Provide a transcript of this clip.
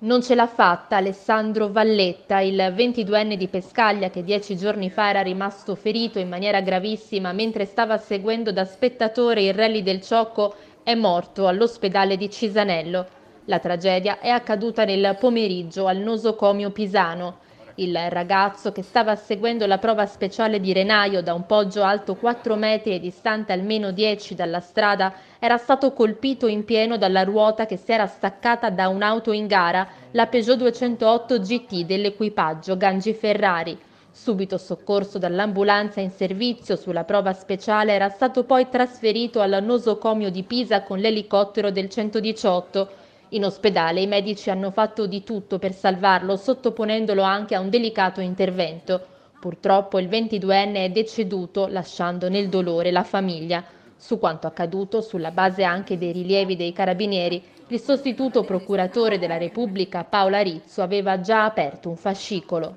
Non ce l'ha fatta Alessandro Valletta, il 22enne di Pescaglia che dieci giorni fa era rimasto ferito in maniera gravissima mentre stava seguendo da spettatore il rally del Ciocco, è morto all'ospedale di Cisanello. La tragedia è accaduta nel pomeriggio al nosocomio pisano. Il ragazzo che stava seguendo la prova speciale di Renaio da un poggio alto 4 metri e distante almeno 10 dalla strada era stato colpito in pieno dalla ruota che si era staccata da un'auto in gara, la Peugeot 208 GT dell'equipaggio Gangi Ferrari. Subito soccorso dall'ambulanza in servizio sulla prova speciale, era stato poi trasferito all'annosocomio di Pisa con l'elicottero del 118 in ospedale i medici hanno fatto di tutto per salvarlo, sottoponendolo anche a un delicato intervento. Purtroppo il 22enne è deceduto, lasciando nel dolore la famiglia. Su quanto accaduto, sulla base anche dei rilievi dei carabinieri, il sostituto procuratore della Repubblica Paola Rizzo aveva già aperto un fascicolo.